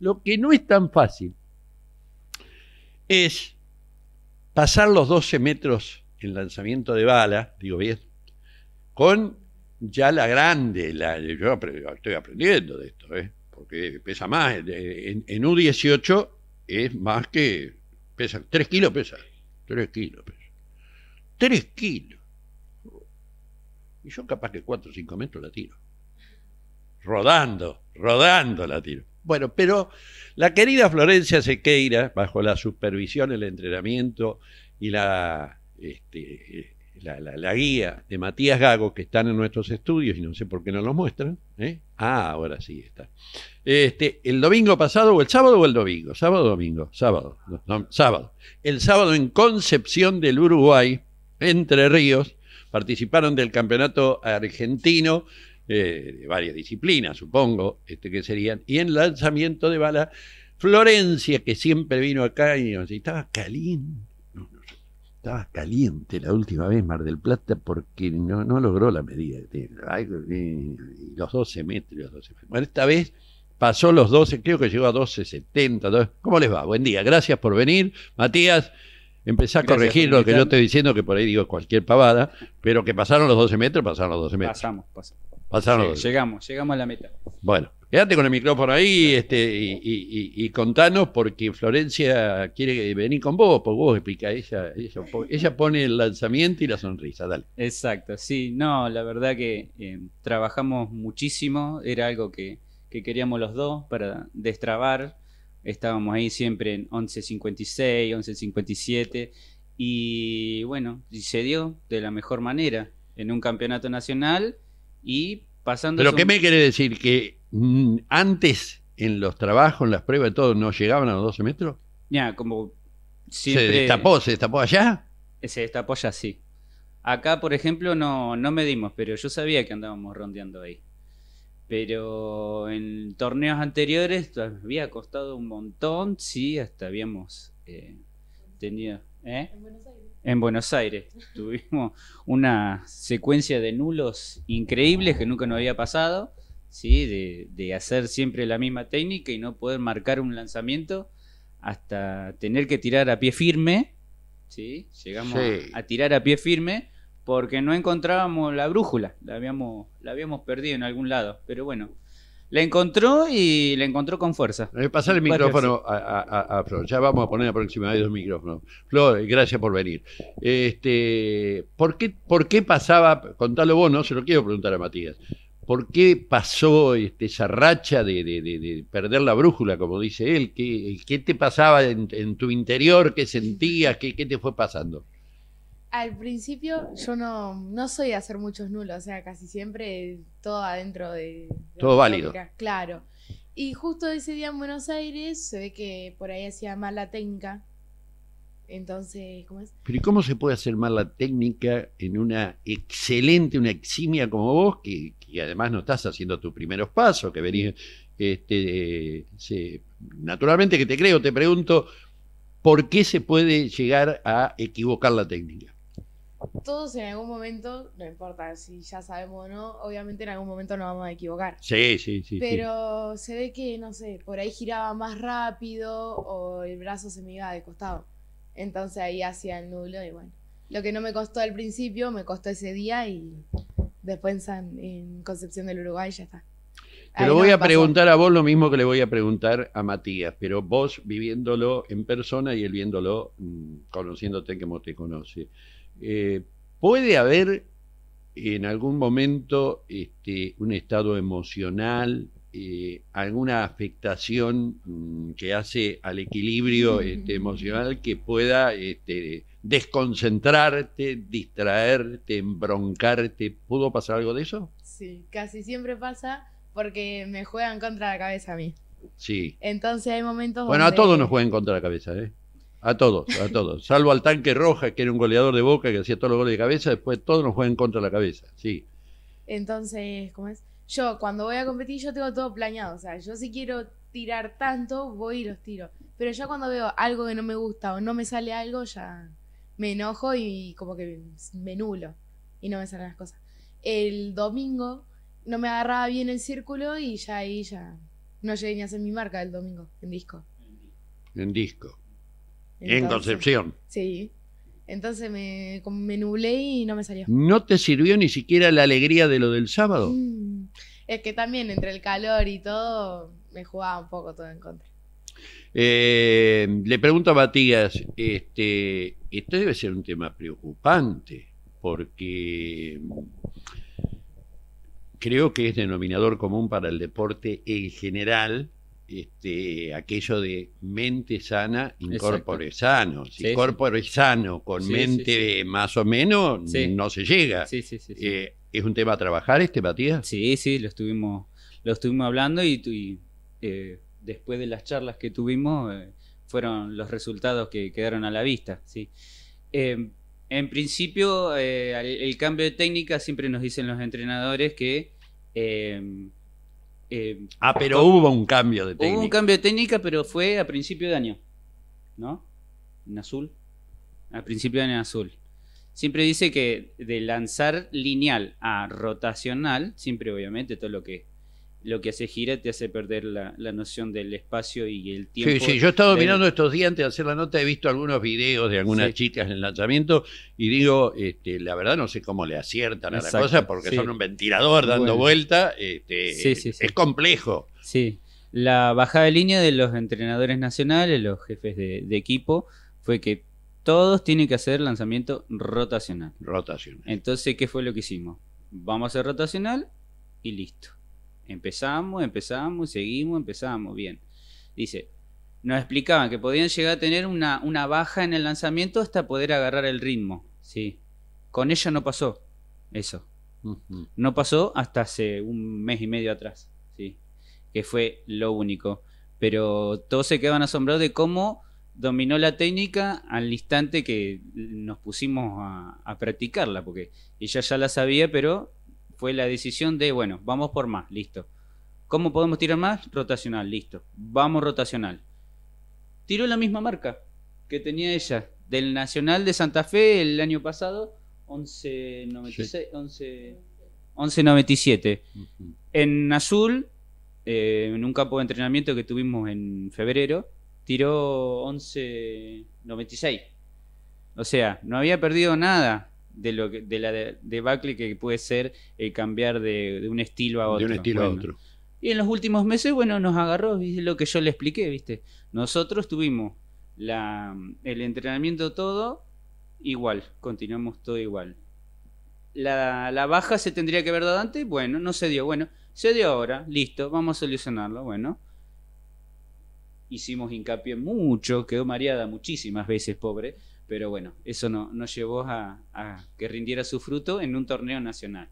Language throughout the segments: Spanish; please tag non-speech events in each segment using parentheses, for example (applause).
Lo que no es tan fácil es pasar los 12 metros en lanzamiento de bala, digo bien, con ya la grande, la, yo estoy aprendiendo de esto, ¿eh? porque pesa más, en, en, U18 es más que, pesa, 3 kilos pesa, 3 kilos pesa, 3 kilos. Y yo capaz que 4 o 5 metros la tiro. Rodando, rodando la tiro. Bueno, pero la querida Florencia Sequeira, bajo la supervisión, el entrenamiento y este, eh, la, la, guía de Matías Gago, que están en nuestros estudios y no sé por qué no los muestran. ¿eh? Ah, ahora sí está. Este, el domingo pasado, o el sábado o el domingo, sábado domingo, sábado, sábado. El sábado en Concepción del Uruguay, Entre Ríos, participaron del campeonato argentino eh, de varias disciplinas, supongo, este, que serían, y en lanzamiento de bala, Florencia, que siempre vino acá y estaba caliente. estaba caliente la última vez Mar del Plata porque no, no logró la medida. Los 12 metros, Bueno, esta vez pasó los 12, creo que llegó a 12.70. ¿Cómo les va? Buen día, gracias por venir. Matías, empecé a corregir lo que yo estoy diciendo, que por ahí digo cualquier pavada, pero que pasaron los 12 metros, pasaron los 12 metros. Pasamos, pasamos. Pasaron. llegamos, llegamos a la meta. Bueno, quédate con el micrófono ahí este, y, contanos porque Florencia quiere venir con vos, porque vos explica, ella, ella, pone el lanzamiento y la sonrisa, dale. Exacto, sí, no, la verdad que eh, trabajamos muchísimo, era algo que, que queríamos los dos para destrabar, estábamos ahí siempre en 11.56, 11.57 y bueno, y se dio de la mejor manera en un campeonato nacional y pasando... ¿Pero qué me quiere decir? ¿Que mm, antes en los trabajos, en las pruebas y todo, no llegaban a los 12 metros? Ya, como siempre... ¿Se destapó, se allá? Se destapó allá, sí. Acá, por ejemplo, no, no medimos, pero yo sabía que andábamos rondeando ahí. Pero en torneos anteriores había costado un montón, sí, hasta habíamos eh, tenido... ¿eh? En Buenos Aires en Buenos Aires. Tuvimos una secuencia de nulos increíbles que nunca nos había pasado, ¿sí? de, hacer siempre la misma técnica y no poder marcar un lanzamiento hasta tener que tirar a pie firme. ¿sí? Llegamos A, tirar a pie firme porque no encontrábamos la brújula, la habíamos, la habíamos perdido en algún lado. Pero bueno, le encontró y le encontró con fuerza. Eh, a pasar el micrófono a, Flor. Ya vamos a poner aproximadamente dos micrófonos. Flor, gracias por venir. Este, ¿por, qué, ¿Por qué pasaba, contalo vos, no se lo quiero preguntar a Matías, ¿por qué pasó este, esa racha de, perder la brújula, como dice él? ¿Qué, te pasaba en, tu interior? ¿Qué sentías? qué te fue pasando? Al principio yo no, soy de hacer muchos nulos, o sea, casi siempre todo adentro de... todo válido. claro. Y justo ese día en Buenos Aires se ve que por ahí hacía mala técnica. Entonces, ¿cómo es? Pero ¿y cómo se puede hacer mala técnica en una excelente, una eximia como vos, que, además no estás haciendo tus primeros pasos, que venís... Este, naturalmente que te creo, te pregunto, ¿por qué se puede llegar a equivocar la técnica? todos en algún momento, no importa si ya sabemos o no, obviamente en algún momento nos vamos a equivocar. Sí, sí, sí. Pero se ve que, no sé, por ahí giraba más rápido o el brazo se me iba de costado. Entonces ahí hacía el nulo y bueno. Lo que no me costó al principio, me costó ese día y después en, Concepción del Uruguay ya está. Te lo voy a preguntar a vos lo mismo que le voy a preguntar a Matías, pero vos viviéndolo en persona y él viéndolo, mm, conociéndote como te conoce. Eh, ¿Puede haber en algún momento este, un estado emocional, eh, alguna afectación mm, que hace al equilibrio mm. este, emocional que pueda este, desconcentrarte, distraerte, embroncarte? ¿Pudo pasar algo de eso? Sí, casi siempre pasa porque me juegan contra la cabeza a mí. Sí. Entonces hay momentos... Bueno, a todos nos juegan contra la cabeza, ¿eh? A todos, a todos. Salvo al tanque roja que era un goleador de boca que hacía todos los goles de cabeza, después todos nos juegan contra la cabeza. Sí. Entonces, ¿cómo es? Yo, cuando voy a competir, yo tengo todo planeado. O sea, yo si quiero tirar tanto, voy y los tiro. Pero ya cuando veo algo que no me gusta o no me sale algo, ya me enojo y como que me nulo y no me salen las cosas. El domingo no me agarraba bien el círculo y ya ahí ya no llegué ni a hacer mi marca el domingo en disco. En disco en Concepción. Sí. Entonces me, nublé y no me salió. ¿No te sirvió ni siquiera la alegría de lo del sábado? Mm. Es que también entre el calor y todo me jugaba un poco todo en contra. Eh, le pregunto a Matías, este, esto debe ser un tema preocupante, porque creo que es denominador común para el deporte en general este, aquello de mente sana, incorpore sano. Si sí, sano con mente más o menos, no se llega. Eh, ¿Es un tema a trabajar este, Matías? Sí, sí, lo estuvimos, lo estuvimos hablando y, eh, después de las charlas que tuvimos eh, fueron los resultados que quedaron a la vista. ¿sí? Em, en principio, el, el, cambio de técnica siempre nos dicen los entrenadores que em, eh, ah, pero hubo un cambio de técnica. Hubo un cambio de técnica, pero fue a principio de año, ¿no? En azul. A principio de año en azul. Siempre dice que de lanzar lineal a rotacional, siempre obviamente todo lo que lo que hace gira te hace perder la, noción del espacio y el tiempo. Sí, sí, yo he estado mirando estos días antes de hacer la nota, he visto algunos videos de algunas chicas en el lanzamiento y digo, este, la verdad no sé cómo le aciertan a la cosa porque son un ventilador dando vuelta, este, es complejo. Sí, la bajada de línea de los entrenadores nacionales, los jefes de, de equipo, fue que todos tienen que hacer lanzamiento rotacional. Rotacional. Entonces, ¿qué fue lo que hicimos? Vamos a hacer rotacional y listo Empezamos, empezamos, seguimos, empezamos, bien. Dice, nos explicaban que podían llegar a tener una, una baja en el lanzamiento hasta poder agarrar el ritmo, ¿sí? Con ella no pasó eso. No pasó hasta hace un mes y medio atrás, ¿sí? Que fue lo único. Pero todos se quedaban asombrados de cómo dominó la técnica al instante que nos pusimos a practicarla, porque ella ya la sabía, pero fue la decisión de, bueno, vamos por más, listo. ¿Cómo podemos tirar más? Rotacional, listo. Vamos rotacional. Tiró la misma marca que tenía ella del Nacional de Santa Fe el año pasado, 1196, 11, 1197. En azul, eh, en un campo de entrenamiento que tuvimos en febrero, tiró 1196. O sea, no había perdido nada de, lo que, de la debacle que puede ser eh, cambiar de, un estilo a otro. De un estilo a otro. Y en los últimos meses, bueno, nos agarró, ¿viste? lo que yo le expliqué, ¿viste? Nosotros tuvimos la, el entrenamiento todo igual, continuamos todo igual. La, la baja se tendría que haber dado antes, bueno, no se dio, bueno, se dio ahora, listo, vamos a solucionarlo, bueno. Hicimos hincapié mucho, quedó mareada muchísimas veces, pobre pero bueno, eso nos no llevó a, que rindiera su fruto en un torneo nacional.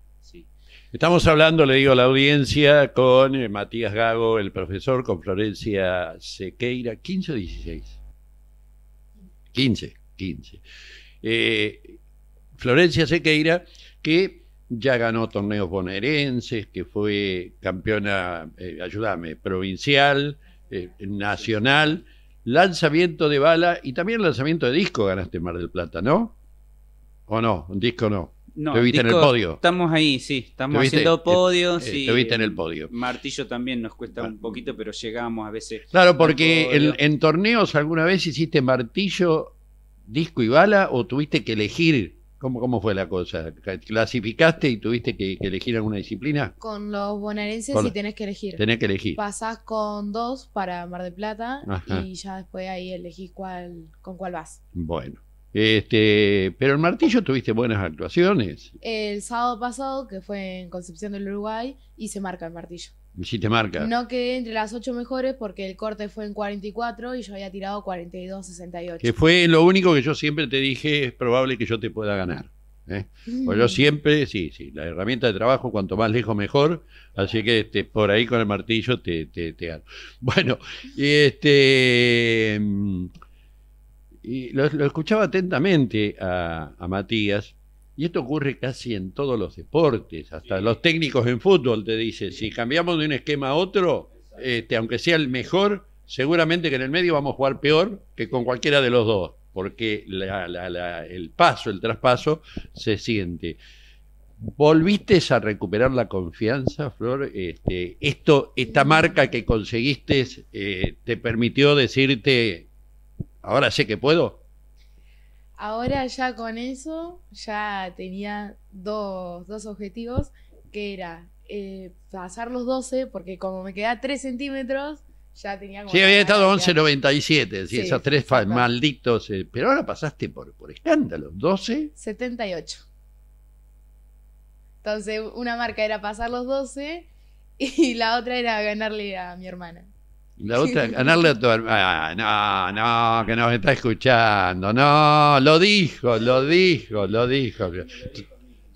Estamos hablando, le digo a la audiencia, con eh, Matías Gago, el profesor, con Florencia Sequeira, 15 o 16. 15, 15. Florencia Sequeira, que ya ganó torneos bonaerenses, que fue campeona, eh, ayúdame, provincial, eh, nacional lanzamiento de bala y también lanzamiento de disco ganaste Mar del Plata, ¿no? ¿O no? Un disco no. te viste en el podio. Estamos ahí, sí, estamos haciendo eh, podios. Eh, y te viste en el podio. Martillo también nos cuesta ah. un poquito, pero llegamos a veces. Claro, porque en torneos alguna vez hiciste martillo, disco y bala o tuviste que elegir ¿Cómo, fue la cosa? ¿Clasificaste y tuviste que, elegir alguna disciplina? Con los bonaerenses y tenés que elegir. Tenés que elegir. Pasás con dos para Mar del Plata y ya después ahí elegís cuál, con cuál vas. Bueno. Este, pero en Martillo tuviste buenas actuaciones. El sábado pasado, que fue en Concepción del Uruguay, y se marca el Martillo marca. No quedé entre las ocho mejores porque el corte fue en 44 y yo había tirado 42-68. Que fue lo único que yo siempre te dije, es probable que yo te pueda ganar. ¿eh? Pues yo mm. siempre, sí, sí, la herramienta de trabajo, cuanto más lejos mejor, así que este, por ahí con el martillo te, te, te gano. (laughs) Bueno, este... Mm, y lo, lo escuchaba atentamente a, a Matías y esto ocurre casi en todos los deportes, hasta los técnicos en fútbol te dicen, si cambiamos de un esquema a otro, este, aunque sea el mejor, seguramente que en el medio vamos a jugar peor que con cualquiera de los dos, porque el paso, el traspaso, se siente. ¿Volviste a recuperar la confianza, Flor? Este, esto, ¿Esta marca que conseguiste eh, te permitió decirte, ahora sé que puedo? Ahora ya con eso ya tenía dos, objetivos, que era eh, pasar los 12, porque como me quedaba 3 centímetros, ya tenía como... Sí, había estado 11.97, sí, esas tres malditos... Eh, pero ahora pasaste por, por escándalos, 12... 78. Entonces, una marca era pasar los 12 y la otra era ganarle a mi hermana. ¿Le gusta ganarle a tu hermana. Ah, no, no, que nos está escuchando. No, lo dijo, lo dijo, lo dijo.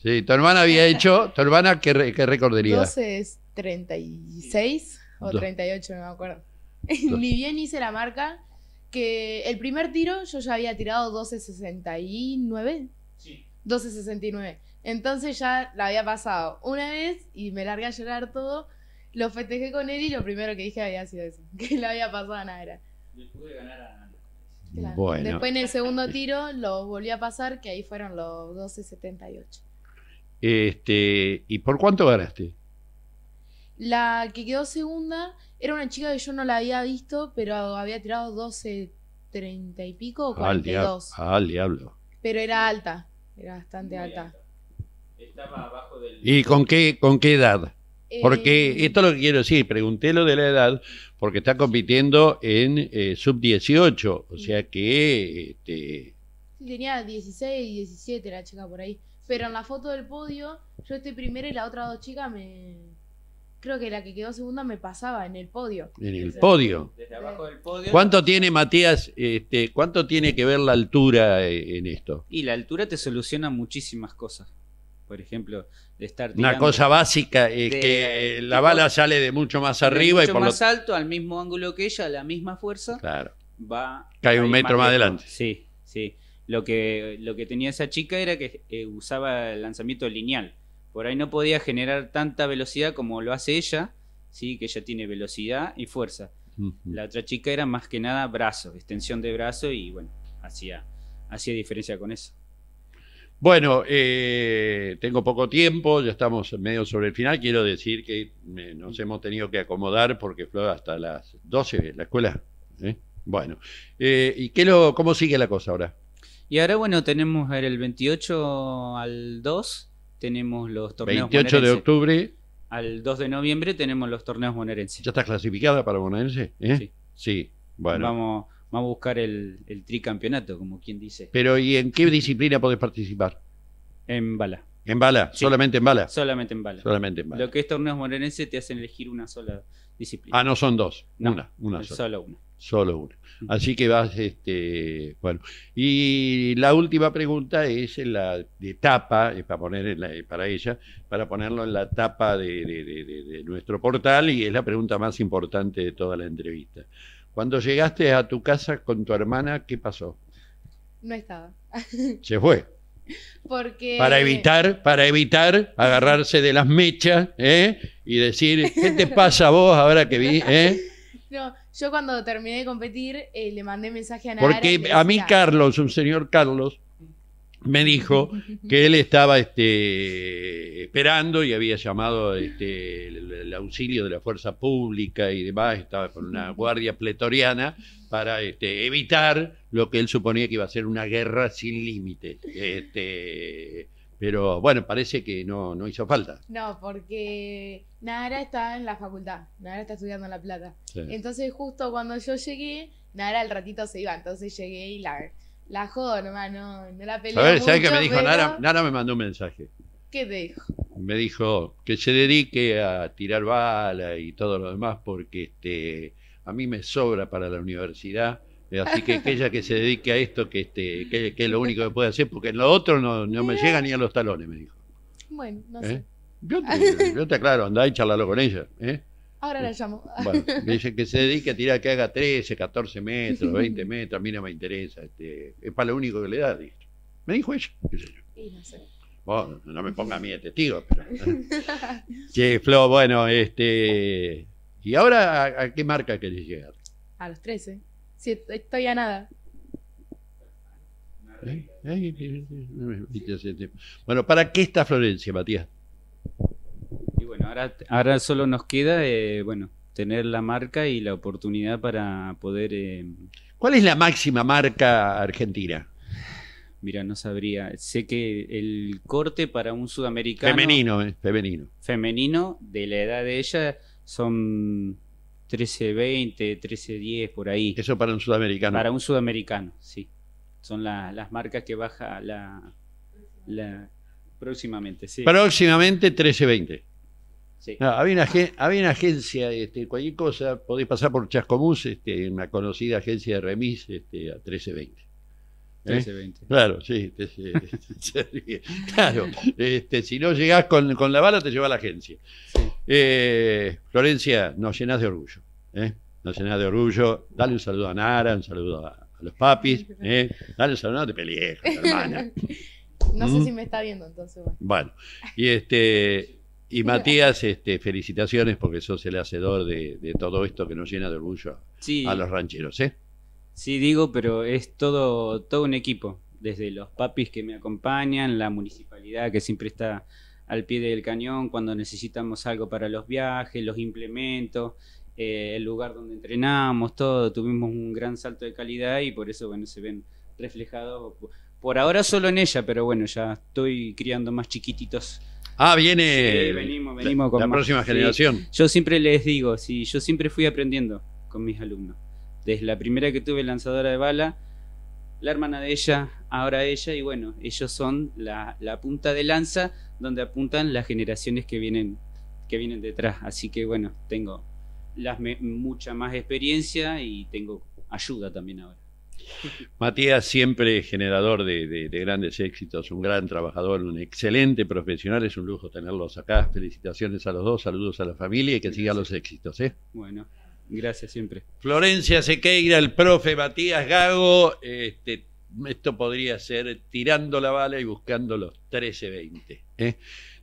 Sí, tu hermana había hecho, tu hermana, ¿qué, qué recordaría? 12 36 o 38, no me acuerdo. (laughs) Ni bien hice la marca, que el primer tiro yo ya había tirado 12.69. Sí. 12.69. Entonces ya la había pasado una vez y me largué a llorar todo lo festejé con él y lo primero que dije había sido eso, (laughs) que le había pasado a era Después de ganar a Bueno. Después en el segundo tiro lo volví a pasar, que ahí fueron los 12.78. Este, ¿Y por cuánto ganaste? La que quedó segunda era una chica que yo no la había visto, pero había tirado 12.30 y pico o 42. Al, diablo. Pero era alta, era bastante alta. Estaba abajo del... ¿Y con qué, con qué edad? Porque eh, esto es lo que quiero decir, pregunté lo de la edad, porque está compitiendo en eh, sub-18, o sea que... Sí, este, tenía 16, 17 la chica por ahí, pero en la foto del podio yo estoy primero y la otra dos chicas me... Creo que la que quedó segunda me pasaba en el podio. En el podio. Desde abajo del podio. ¿Cuánto tiene, Matías, este, cuánto tiene que ver la altura eh, en esto? Y la altura te soluciona muchísimas cosas por ejemplo, de estar... Una cosa básica es que la bala sale de mucho más arriba y por más alto, al mismo ángulo que ella, la misma fuerza. Claro. Va... Cae un metro más, adelante. Sí, sí. Lo que, lo que tenía esa chica era que eh, usaba el lanzamiento lineal. Por ahí no podía generar tanta velocidad como lo hace ella, ¿sí? que ella tiene velocidad y fuerza. La otra chica era más que nada brazo, extensión de brazo y bueno, hacía, hacía diferencia con eso. Bueno, eh, tengo poco tiempo, ya estamos medio sobre el final. Quiero decir que eh, nos hemos tenido que acomodar porque fue hasta las 12 la escuela. ¿eh? Bueno, ¿y qué lo, cómo sigue la cosa ahora? Y ahora, bueno, tenemos el 28 al 2, tenemos los torneos. 28 de octubre. Al 2 de noviembre tenemos los torneos bonaerenses. ¿Ya está clasificada para bonaerense? Sí. Sí, bueno. Vamos Vamos a buscar el, el tricampeonato, como quien dice. Pero ¿y en qué disciplina podés participar? En bala. ¿En bala? ¿Solamente en bala? Solamente en bala. Solamente en bala. Lo que es torneos morenense te hacen elegir una sola disciplina. Ah, no son dos. una, una sola. Solo una. Solo una. Así que vas, este, bueno. Y la última pregunta es la de tapa, para poner eh, para ella, para ponerlo en la tapa de nuestro portal y es la pregunta más importante de toda la entrevista. Cuando llegaste a tu casa con tu hermana, ¿qué pasó? No estaba. (laughs) Se fue. Porque... Para evitar, para evitar agarrarse de las mechas, ¿eh? Y decir, ¿qué te (laughs) pasa a vos ahora que vi? ¿Eh? No, yo cuando terminé de competir eh, le mandé mensaje a Nara. Porque a mí Carlos, un señor Carlos, me dijo que él estaba este, esperando y había llamado este, el, auxilio de la fuerza pública y demás, estaba con una guardia pletoriana para este, evitar lo que él suponía que iba a ser una guerra sin límites. Este, pero bueno, parece que no, no hizo falta. No, porque Nara está en la facultad, Nara está estudiando en La Plata. Entonces justo cuando yo llegué, Nara al ratito se iba, entonces llegué y la la jodo hermano no, la película A ver, ¿sabes qué me dijo Nara? me mandó un mensaje. ¿Qué te dijo? Me dijo que se dedique a tirar bala y todo lo demás porque este, a mí me sobra para la universidad. Así que, aquella que se dedique a esto, que, este, que, es lo único que puede hacer, porque en lo otro no, me llega ni a los talones, me dijo. Bueno, no ¿Eh? sé. Yo te, yo te aclaro, andá y charlalo con ella. ¿eh? Ahora la llamo. Bueno, me dice que se dedique a tirar que haga 13, 14 metros, 20 metros, a mí no me interesa. Este, es para lo único que le da. Dice. Me dijo ella. no sé. no me ponga a mí de testigo. Pero, sí, Flo, bueno, este. ¿Y ahora a, qué marca querés llegar? A los 13. Sí, estoy a nada. Bueno, ¿para qué está Florencia, Matías? ahora, ahora solo nos queda, eh, bueno, tener la marca y la oportunidad para poder... Em, ¿Cuál es la máxima marca argentina? Mira, no sabría. Sé que el corte para un sudamericano... Femenino, eh, femenino. Femenino, de la edad de ella, son 13.20, 13.10, por ahí. Eso para un sudamericano. Para un sudamericano, sí. Son las marcas que baja la, la próximamente, sí. Próximamente 13.20 había, una, agencia, este, cualquier cosa, podéis pasar por Chascomús, este, una conocida agencia de remis este, a 1320. ¿Eh? Claro, sí. (laughs) claro, si no llegás con, la bala, te lleva a la agencia. Eh, Florencia, nos llenás de orgullo. ¿eh? Nos llenás de orgullo. Dale un saludo a Nara, un saludo a, los papis. ¿eh? Dale un saludo, no te pelees, hermana. (laughs) no sé ¿Mm? si me está viendo entonces. Bueno, bueno y este. Y Matías, este, felicitaciones porque sos el hacedor de, todo esto que nos llena de orgullo a los rancheros, ¿eh? Sí, digo, pero es todo, todo un equipo, desde los papis que me acompañan, la municipalidad que siempre está al pie del cañón cuando necesitamos algo para los viajes, los implementos, eh, el lugar donde entrenamos, todo, tuvimos un gran salto de calidad y por eso, bueno, se ven reflejados por ahora solo en ella, pero bueno, ya estoy criando más chiquititos Ah, viene venimos, venimos la, con la próxima generación. yo siempre les digo, si yo siempre fui aprendiendo con mis alumnos. Desde la primera que tuve lanzadora de bala, la hermana de ella, ahora ella, y bueno, ellos son la, punta de lanza donde apuntan las generaciones que vienen, que vienen detrás. Así que bueno, tengo las mucha más experiencia y tengo ayuda también ahora. (laughs) Matías, siempre generador de, grandes éxitos, un gran trabajador, un excelente profesional, es un lujo tenerlos acá. Felicitaciones a los dos, saludos a la familia y que sigan los éxitos. ¿eh? Bueno, gracias siempre. Florencia Sequeira, el profe Matías Gago, este, esto podría ser tirando la bala y buscando los 13-20.